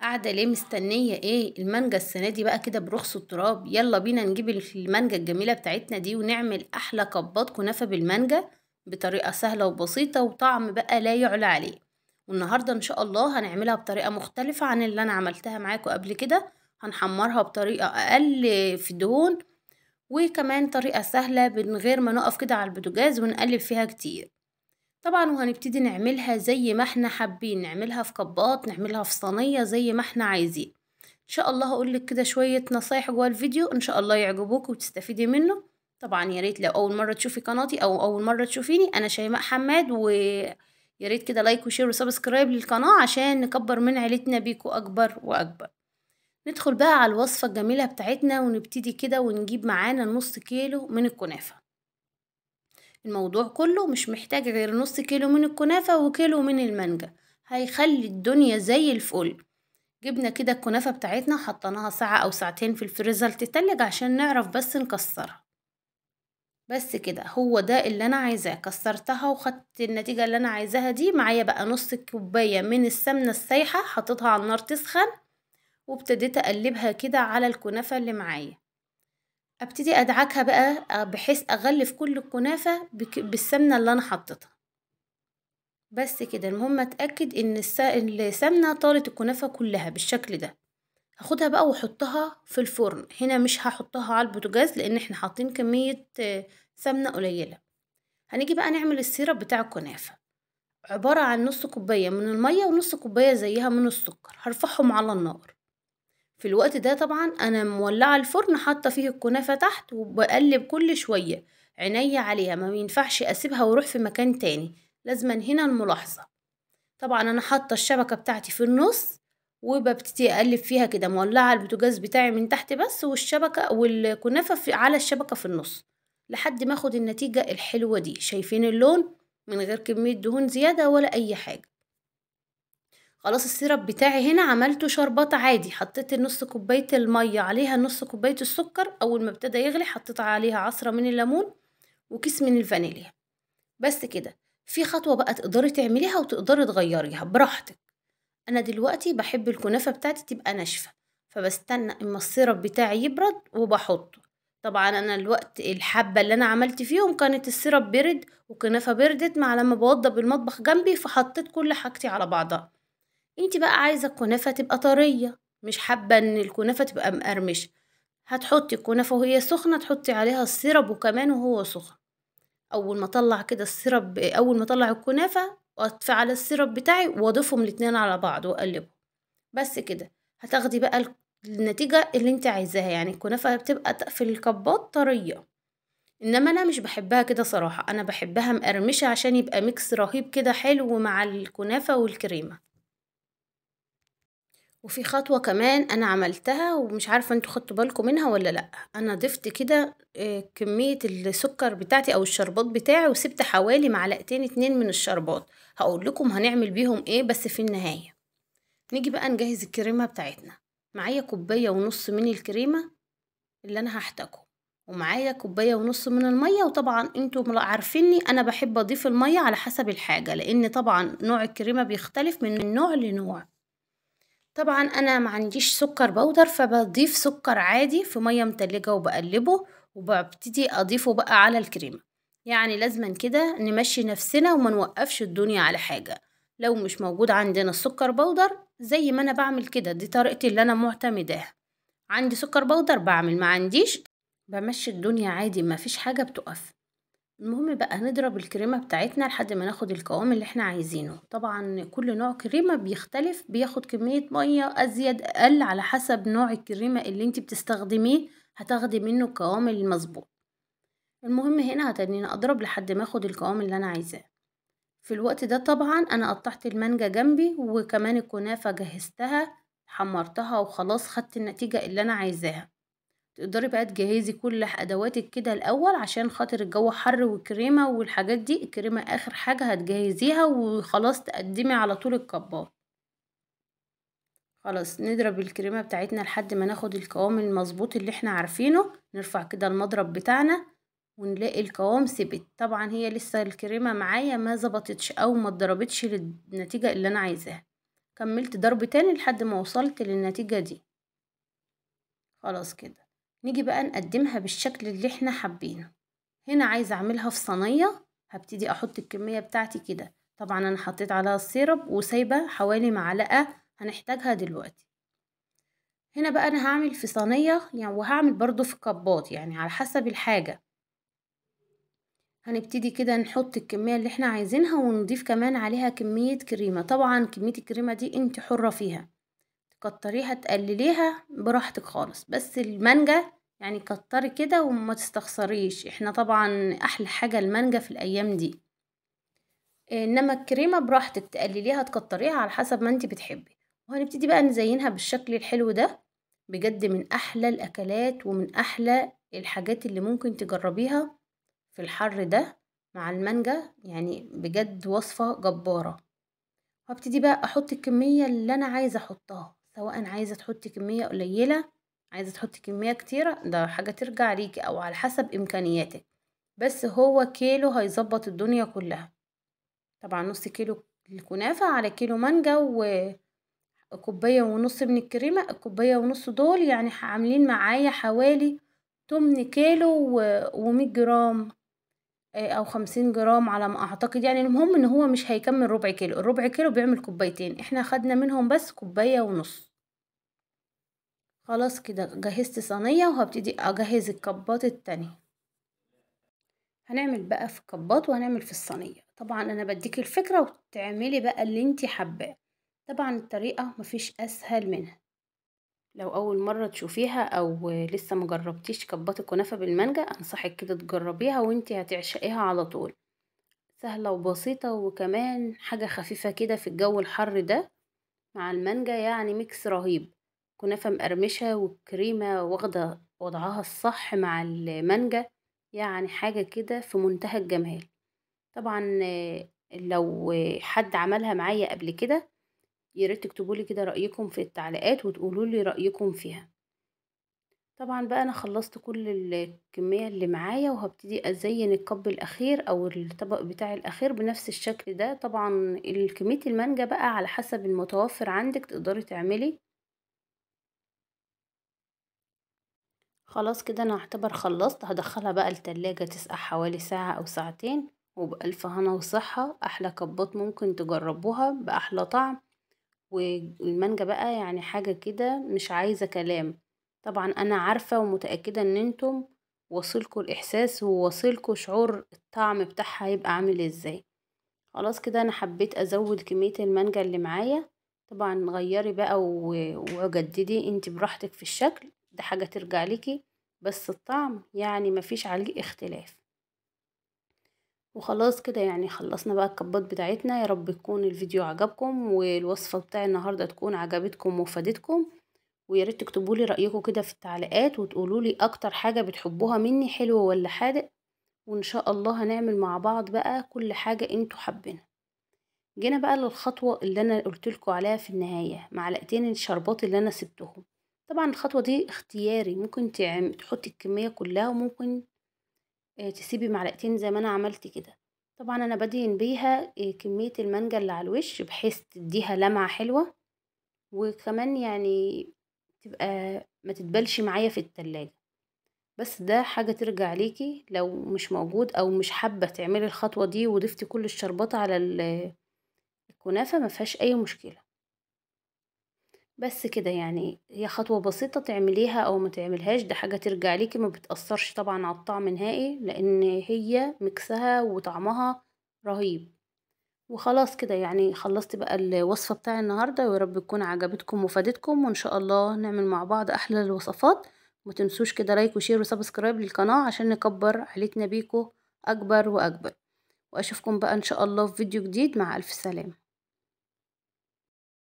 قاعدة ليه مستنية ايه المانجا السنة دي بقى كده برخص التراب يلا بينا نجيب المانجا الجميلة بتاعتنا دي ونعمل احلى كبات كنافة بالمانجا بطريقة سهلة وبسيطة وطعم بقى لا يعلى عليه والنهاردة ان شاء الله هنعملها بطريقة مختلفة عن اللي انا عملتها معاكو قبل كده هنحمرها بطريقة اقل في دهون وكمان طريقة سهلة من غير ما نقف كده على البوتاجاز ونقلب فيها كتير طبعا وهنبتدي نعملها زي ما احنا حابين نعملها في كبات نعملها في صينية زي ما احنا عايزين ان شاء الله هقولك كده شوية نصايح جوا الفيديو ان شاء الله يعجبوك وتستفيدي منه طبعا يا ريت لو اول مرة تشوفي قناتي او اول مرة تشوفيني انا شيماء حماد و يا ريت كده لايك وشير وسبسكرايب للقناة عشان نكبر من عيلتنا بيكو اكبر واكبر ندخل بقى على الوصفة الجميلة بتاعتنا ونبتدي كده ونجيب معانا نص كيلو من الكنافة الموضوع كله مش محتاج غير نص كيلو من الكنافة وكيلو من المانجا هيخلي الدنيا زي الفل جبنا كده الكنافة بتاعتنا حطيناها ساعة أو ساعتين في الفريزر تتلج عشان نعرف بس نكسرها بس كده هو ده اللي أنا عايزاه كسرتها وخدت النتيجة اللي أنا عايزاها دي معايا بقى نص كوباية من السمنة السايحة حطيتها على النار تسخن وابتديت أقلبها كده على الكنافة اللي معايا ابتدي ادعكها بقى آه، بحيث اغلف كل الكنافة بالسمنة اللي انا حطيتها بس كده المهم اتأكد ان السمنة طالت الكنافة كلها بالشكل ده هاخدها بقى واحطها في الفرن هنا مش هحطها على البوتجاز لان احنا حاطين كمية آه، سمنة قليلة هنيجي بقى نعمل السيرب بتاع الكنافة عبارة عن نص كوباية من المية ونص كوباية زيها من السكر هرفعهم على النار في الوقت ده طبعا انا مولعه الفرن حاطه فيه الكنافه تحت وبقلب كل شويه عينيا عليها ما ينفعش اسيبها واروح في مكان تاني لازما هنا الملاحظه طبعا انا حاطه الشبكه بتاعتي في النص وببتدي اقلب فيها كده مولعه البوتاجاز بتاعي من تحت بس والشبكه والكنافه على الشبكه في النص لحد ما اخد النتيجه الحلوه دي شايفين اللون من غير كميه دهون زياده ولا اي حاجه خلاص السيرب بتاعي هنا عملته شربات عادي حطيت نص كوباية المية عليها نص كوباية السكر أول ما ابتدى يغلي حطيت عليها عصرة من الليمون وكيس من الفانيليا بس كده في خطوة بقى تقدري تعمليها وتقدري تغيريها براحتك أنا دلوقتي بحب الكنافة بتاعتي تبقى ناشفة فبستنى إما السيرب بتاعي يبرد وبحطه طبعا أنا الوقت الحبة اللي أنا عملت فيهم كانت السيرب برد وكنافة بردت مع لما بوضب المطبخ جنبي فحطيت كل حاجتي على بعضها انت بقى عايزة الكنافة تبقى طرية مش حابة ان الكنافة تبقى مقرمشة هتحطي الكنافة وهي سخنة تحطي عليها السيرب وكمان وهو سخن اول ما اطلع كده السيرب اول ما اطلع الكنافة واطفي على السيرب بتاعي واضيفهم الاتنين على بعض واقلبهم بس كده هتاخدي بقى النتيجة اللي انت عايزاها يعني الكنافة بتبقى في الكبات طرية انما انا مش بحبها كده صراحة انا بحبها مقرمشة عشان يبقى ميكس رهيب كده حلو مع الكنافة والكريمة وفي خطوة كمان أنا عملتها ومش عارفة انتوا خدتوا بالكم منها ولا لأ أنا ضفت كده آه، كمية السكر بتاعتي أو الشربات بتاعي وسبت حوالي معلقتين اتنين من الشربات هقول لكم هنعمل بيهم ايه بس في النهاية نيجي بقى نجهز الكريمة بتاعتنا معايا كوباية ونص من الكريمة اللي أنا هحتاجه ومعايا كوباية ونص من المية وطبعا انتوا عارفيني أنا بحب أضيف المية على حسب الحاجة لأن طبعا نوع الكريمة بيختلف من نوع لنوع طبعا انا ما عنديش سكر بودر فبضيف سكر عادي في ميه متلجه وبقلبه وببتدي اضيفه بقى على الكريمه يعني لازما كده نمشي نفسنا وما نوقفش الدنيا على حاجه لو مش موجود عندنا السكر بودر زي ما انا بعمل كده دي طريقتي اللي انا معتمداها عندي سكر بودر بعمل ما عنديش بمشي الدنيا عادي ما فيش حاجه بتقف المهم بقى هنضرب الكريمة بتاعتنا لحد ما ناخد القوام اللي احنا عايزينه طبعا كل نوع كريمة بيختلف بياخد كمية مية ازيد اقل على حسب نوع الكريمة اللي انت بتستخدميه هتاخدي منه القوام المظبوط المهم هنا هتنينا اضرب لحد ما اخد القوام اللي انا عايزاه في الوقت ده طبعا انا قطعت المانجا جنبي وكمان الكنافة جهزتها حمرتها وخلاص خدت النتيجة اللي انا عايزاها تقدري بقى تجهزي كل ادواتك كده الاول عشان خاطر الجو حر والكريمه والحاجات دي الكريمه اخر حاجه هتجهزيها وخلاص تقدمي على طول الكبار خلاص نضرب الكريمه بتاعتنا لحد ما ناخد القوام المظبوط اللي احنا عارفينه نرفع كده المضرب بتاعنا ونلاقي القوام ثبت طبعا هي لسه الكريمه معايا ما ظبطتش او ما اتضربتش للنتيجه اللي انا عايزاها كملت ضرب تاني لحد ما وصلت للنتيجه دي خلاص كده نيجي بقى نقدمها بالشكل اللي احنا حابينه هنا عايزة اعملها في صينية هبتدي احط الكمية بتاعتي كده طبعا انا حطيت عليها السيرب وسايبة حوالي معلقة هنحتاجها دلوقتي هنا بقى انا هعمل في صينية يعني وهعمل برضو في كبات يعني على حسب الحاجة هنبتدي كده نحط الكمية اللي احنا عايزينها ونضيف كمان عليها كمية كريمة طبعا كمية الكريمة دي انت حرة فيها كتريها تقلليها براحتك خالص بس المانجا يعني كتري كده وما تستخسريش احنا طبعا احلى حاجة المانجا في الايام دي انما الكريمة براحتك تقلليها تكتريها على حسب ما انت بتحبي وهنبتدي بقى نزينها بالشكل الحلو ده بجد من احلى الاكلات ومن احلى الحاجات اللي ممكن تجربيها في الحر ده مع المانجا يعني بجد وصفة جبارة هبتدي بقى احط الكمية اللي انا عايزة احطها سواء عايزة تحطي كمية قليلة عايزة تحطي كمية كتيرة ده حاجة ترجع ليكي أو على حسب إمكانياتك بس هو كيلو هيظبط الدنيا كلها طبعا نص كيلو الكنافة على كيلو مانجا وكوباية ونص من الكريمة الكوباية ونص دول يعني عاملين معايا حوالي تمن كيلو ومية جرام آه، او خمسين جرام على ما اعتقد يعني المهم ان هو مش هيكمل ربع كيلو الربع كيلو بيعمل كوبايتين احنا خدنا منهم بس كوباية ونص خلاص كده جهزت صينية وهبتدي اجهز الكبات التانية هنعمل بقى في الكبات وهنعمل في الصينية طبعا انا بديك الفكرة وتعملي بقى اللي انتي حباه طبعا الطريقة مفيش اسهل منها لو اول مره تشوفيها او لسه مجربتيش كبات الكنافه بالمانجا انصحك كده تجربيها وانتي هتعشقيها على طول سهله وبسيطه وكمان حاجه خفيفه كده في الجو الحر ده مع المانجا يعني ميكس رهيب كنافه مقرمشه والكريمه واخده وضعها الصح مع المانجا يعني حاجه كده في منتهى الجمال طبعا لو حد عملها معايا قبل كده يا ريت تكتبوا لي كده رايكم في التعليقات وتقولوا لي رايكم فيها طبعا بقى انا خلصت كل الكميه اللي معايا وهبتدي ازين الكب الاخير او الطبق بتاعي الاخير بنفس الشكل ده طبعا كميه المانجا بقى على حسب المتوفر عندك تقدري تعملي خلاص كده انا اعتبر خلصت هدخلها بقى التلاجة تسقع حوالي ساعة او ساعتين وبألف هنا وصحة احلى كبات ممكن تجربوها باحلى طعم والمانجا بقى يعني حاجة كده مش عايزة كلام طبعا انا عارفة ومتأكدة ان انتم واصلكوا الاحساس وواصلكوا شعور الطعم بتاعها هيبقى عامل ازاي خلاص كده انا حبيت ازود كمية المانجا اللي معايا طبعا غيري بقى وجددي انت براحتك في الشكل ده حاجة ترجع لكي بس الطعم يعني مفيش عليه اختلاف وخلاص كده يعني خلصنا بقى الكبات بتاعتنا يا رب يكون الفيديو عجبكم والوصفة بتاع النهاردة تكون عجبتكم وفادتكم ويا ريت تكتبوا لي رأيكم كده في التعليقات وتقولوا لي اكتر حاجة بتحبوها مني حلو ولا حادق وان شاء الله هنعمل مع بعض بقى كل حاجة انتوا حابينها جينا بقى للخطوة اللي انا قلتلكوا عليها في النهاية معلقتين الشربات اللي انا سبتهم طبعا الخطوة دي اختياري ممكن تحطي الكمية كلها وممكن آه، تسيبي معلقتين زي ما انا عملت كده طبعا انا بدهن بيها آه، كمية المانجا اللي على الوش بحيث تديها لمعة حلوة وكمان يعني تبقى ما تتبلش معايا في التلاجة بس ده حاجة ترجع ليكي لو مش موجود او مش حابة تعملي الخطوة دي وضفتي كل الشربات على الكنافة ما فيهاش اي مشكلة بس كده يعني هي خطوة بسيطة تعمليها أو ما تعملهاش ده حاجة ترجع ليكي ما بتأثرش طبعا على الطعم نهائي لأن هي مكسها وطعمها رهيب وخلاص كده يعني خلصت بقى الوصفة بتاع النهاردة ويارب تكون عجبتكم وفادتكم وإن شاء الله نعمل مع بعض أحلى الوصفات متنسوش كده لايك وشير وسبسكرايب للقناة عشان نكبر عيلتنا بيكو أكبر وأكبر وأشوفكم بقى إن شاء الله في فيديو جديد مع ألف سلامة